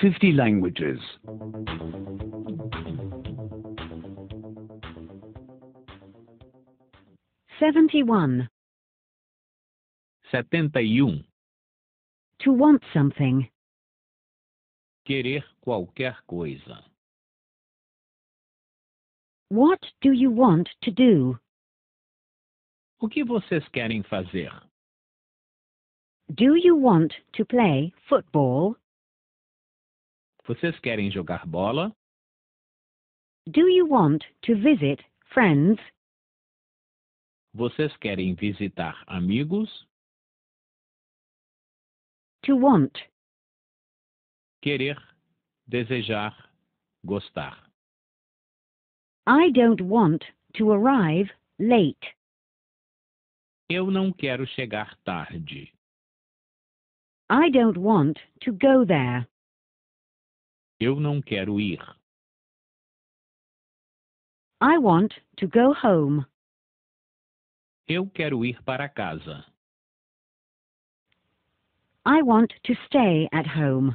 50 languages. Seventy-one. Setenta To want something. Querer qualquer coisa. What do you want to do? O que vocês querem fazer? Do you want to play football? Vocês querem jogar bola? Do you want to visit friends? Vocês querem visitar amigos? To want. Querer, desejar, gostar. I don't want to arrive late. Eu não quero chegar tarde. I don't want to go there. Eu não quero ir. I want to go home. Eu quero ir para casa. I want to stay at home.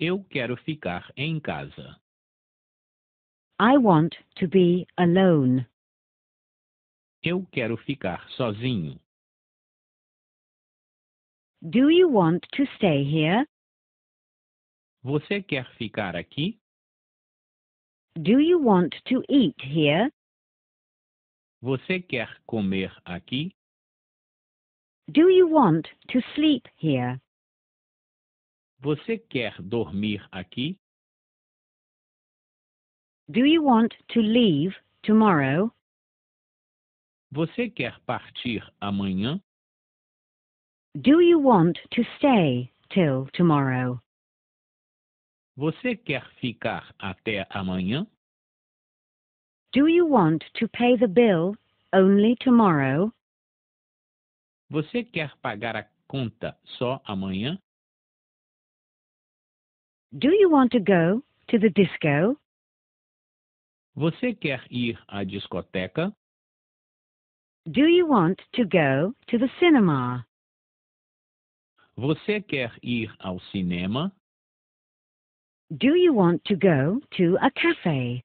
Eu quero ficar em casa. I want to be alone. Eu quero ficar sozinho. Do you want to stay here? Você quer ficar aqui? Do you want to eat here? Você quer comer aqui? Do you want to sleep here? Você quer dormir aqui? Do you want to leave tomorrow? Você quer partir amanhã? Do you want to stay till tomorrow? Você quer ficar até amanhã? Do you want to pay the bill only tomorrow? Você quer pagar a conta só amanhã? Do you want to go to the disco? Você quer ir à discoteca? Do you want to go to the cinema? Você quer ir ao cinema? Do you want to go to a cafe?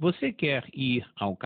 Você quer ir ao